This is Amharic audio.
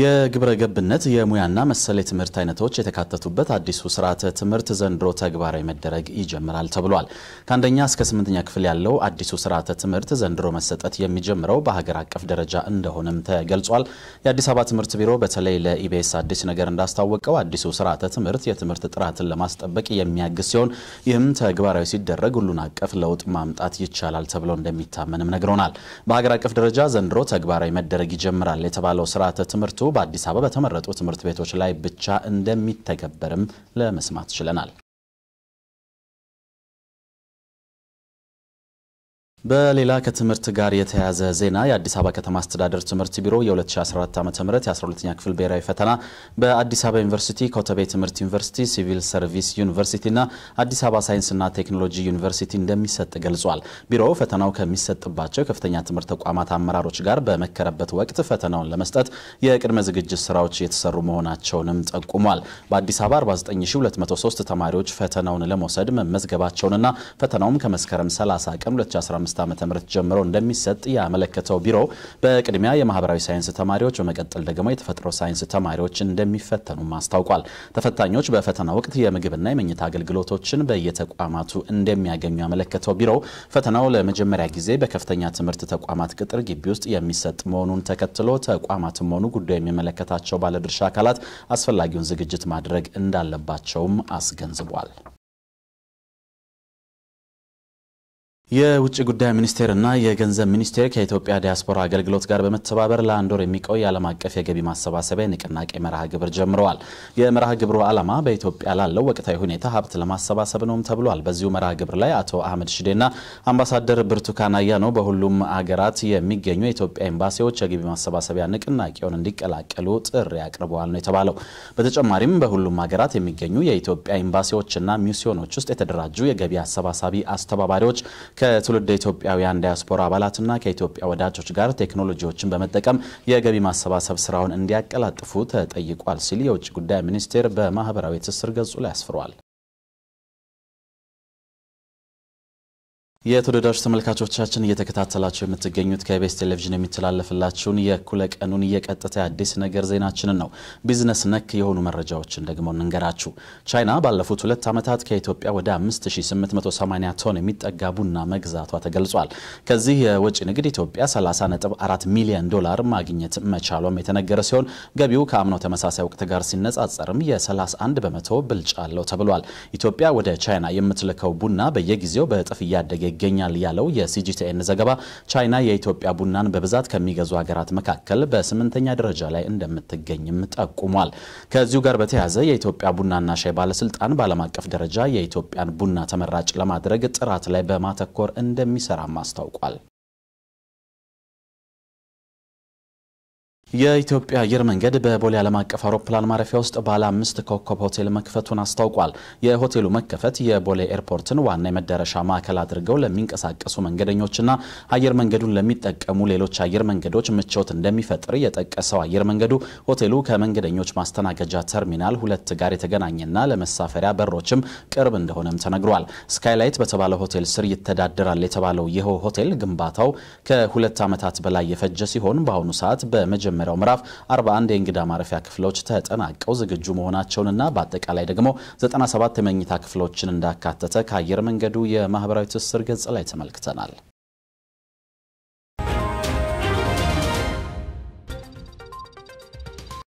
የግብረ ገብነት የሙያና መሰል የትምህርት አይነቶች የተካተቱበት አዲሱ ስርዓተ ትምህርት ዘንድሮ ተግባራዊ መደረግ ይጀምራል ተብሏል። ከአንደኛ እስከ ስምንተኛ ክፍል ያለው አዲሱ ስርዓተ ትምህርት ዘንድሮ መሰጠት የሚጀምረው በሀገር አቀፍ ደረጃ እንደሆነም ተገልጿል። የአዲስ አበባ ትምህርት ቢሮ በተለይ ለኢቢኤስ አዲስ ነገር እንዳስታወቀው አዲሱ ስርዓተ ትምህርት የትምህርት ጥራትን ለማስጠበቅ የሚያግዝ ሲሆን ይህም ተግባራዊ ሲደረግ ሁሉን አቀፍ ለውጥ ማምጣት ይቻላል ተብሎ እንደሚታመንም ነግረውናል። በሀገር አቀፍ ደረጃ ዘንድሮ ተግባራዊ መደረግ ይጀምራል የተባለው ስርዓተ ትምህርቱ በአዲስ አበባ በተመረጡ ትምህርት ቤቶች ላይ ብቻ እንደሚተገበርም ለመስማት ችለናል። በሌላ ከትምህርት ጋር የተያዘ ዜና የአዲስ አበባ ከተማ አስተዳደር ትምህርት ቢሮ የ2014 ዓ ም የ12ኛ ክፍል ብሔራዊ ፈተና በአዲስ አበባ ዩኒቨርሲቲ፣ ኮተቤ ትምህርት ዩኒቨርሲቲ፣ ሲቪል ሰርቪስ ዩኒቨርሲቲና አዲስ አበባ ሳይንስና ቴክኖሎጂ ዩኒቨርሲቲ እንደሚሰጥ ገልጿል። ቢሮው ፈተናው ከሚሰጥባቸው ከፍተኛ ትምህርት ተቋማት አመራሮች ጋር በመከረበት ወቅት ፈተናውን ለመስጠት የቅድመ ዝግጅት ስራዎች የተሰሩ መሆናቸውንም ጠቁሟል። በአዲስ አበባ 49203 ተማሪዎች ፈተናውን ለመውሰድ መመዝገባቸውንና ፈተናውም ከመስከረም 30 ቀን 2015 2015 ዓ ም ጀምሮ እንደሚሰጥ ያመለከተው ቢሮ በቅድሚያ የማህበራዊ ሳይንስ ተማሪዎች በመቀጠል ደግሞ የተፈጥሮ ሳይንስ ተማሪዎች እንደሚፈተኑም አስታውቋል። ተፈታኞች በፈተና ወቅት የምግብና የመኝታ አገልግሎቶችን በየተቋማቱ እንደሚያገኙ ያመለከተው ቢሮ ፈተናው ለመጀመሪያ ጊዜ በከፍተኛ ትምህርት ተቋማት ቅጥር ግቢ ውስጥ የሚሰጥ መሆኑን ተከትሎ ተቋማትም ሆኑ ጉዳዩ የሚመለከታቸው ባለድርሻ አካላት አስፈላጊውን ዝግጅት ማድረግ እንዳለባቸውም አስገንዝቧል። የውጭ ጉዳይ ሚኒስቴርና የገንዘብ ሚኒስቴር ከኢትዮጵያ ዲያስፖራ አገልግሎት ጋር በመተባበር ለአንድ ወር የሚቆይ የዓለም አቀፍ የገቢ ማሰባሰቢያ ንቅናቄ መርሃ ግብር ጀምረዋል። የመርሃ ግብሩ ዓላማ በኢትዮጵያ ላለው ወቅታዊ ሁኔታ ሀብት ለማሰባሰብ ነውም ተብሏል። በዚሁ መርሃ ግብር ላይ አቶ አህመድ ሽዴና አምባሳደር ብርቱካን አያኖ በሁሉም አገራት የሚገኙ የኢትዮጵያ ኤምባሲዎች የገቢ ማሰባሰቢያ ንቅናቄውን እንዲቀላቀሉ ጥሪ አቅርበዋል ነው የተባለው። በተጨማሪም በሁሉም ሀገራት የሚገኙ የኢትዮጵያ ኤምባሲዎችና ሚስዮኖች ውስጥ የተደራጁ የገቢ አሰባሳቢ አስተባባሪዎች ከትውልድ ኢትዮጵያውያን ዲያስፖራ አባላትና ከኢትዮጵያ ወዳጆች ጋር ቴክኖሎጂዎችን በመጠቀም የገቢ ማሰባሰብ ስራውን እንዲያቀላጥፉ ተጠይቋል ሲል የውጭ ጉዳይ ሚኒስቴር በማህበራዊ ትስስር ገጹ ላይ አስፍሯል። የተወደዳችሁ ተመልካቾቻችን እየተከታተላችሁ የምትገኙት ከኢቢኤስ ቴሌቪዥን የሚተላለፍላችሁን የእኩለ ቀኑን የቀጥታ አዲስ ነገር ዜናችንን ነው። ቢዝነስ ነክ የሆኑ መረጃዎችን ደግሞ እንንገራችሁ። ቻይና ባለፉት ሁለት ዓመታት ከኢትዮጵያ ወደ 5880 ቶን የሚጠጋ ቡና መግዛቷ ተገልጿል። ከዚህ የወጪ ንግድ ኢትዮጵያ 34 ሚሊዮን ዶላር ማግኘት መቻሏም የተነገረ ሲሆን ገቢው ከአምናው ተመሳሳይ ወቅት ጋር ሲነጻጸርም የ31 በመቶ ብልጫ አለው ተብሏል። ኢትዮጵያ ወደ ቻይና የምትልከው ቡና በየጊዜው በእጥፍ እያደገ ይገኛል ያለው የሲጂቲኤን ዘገባ ቻይና የኢትዮጵያ ቡናን በብዛት ከሚገዙ ሀገራት መካከል በስምንተኛ ደረጃ ላይ እንደምትገኝም ጠቁሟል። ከዚሁ ጋር በተያያዘ የኢትዮጵያ ቡናና ሻይ ባለስልጣን በዓለም አቀፍ ደረጃ የኢትዮጵያን ቡና ተመራጭ ለማድረግ ጥራት ላይ በማተኮር እንደሚሰራም አስታውቋል። የኢትዮጵያ አየር መንገድ በቦሌ ዓለም አቀፍ አውሮፕላን ማረፊያ ውስጥ ባለ አምስት ኮከብ ሆቴል መክፈቱን አስታውቋል። የሆቴሉ መከፈት የቦሌ ኤርፖርትን ዋና የመዳረሻ ማዕከል አድርገው ለሚንቀሳቀሱ መንገደኞችና አየር መንገዱን ለሚጠቀሙ ሌሎች አየር መንገዶች ምቾት እንደሚፈጥር የጠቀሰው አየር መንገዱ ሆቴሉ ከመንገደኞች ማስተናገጃ ተርሚናል ሁለት ጋር የተገናኘና ለመሳፈሪያ በሮችም ቅርብ እንደሆነም ተነግሯል። ስካይላይት በተባለ ሆቴል ስር ይተዳደራል የተባለው ይኸው ሆቴል ግንባታው ከሁለት ዓመታት በላይ የፈጀ ሲሆን በአሁኑ ሰዓት በመጀመሪያ የመጀመሪያው ምዕራፍ 41 የእንግዳ ማረፊያ ክፍሎች ተጠናቀው ዝግጁ መሆናቸውንና በአጠቃላይ ደግሞ 97 የመኝታ ክፍሎችን እንዳካተተ ከአየር መንገዱ የማህበራዊ ትስስር ገጽ ላይ ተመልክተናል።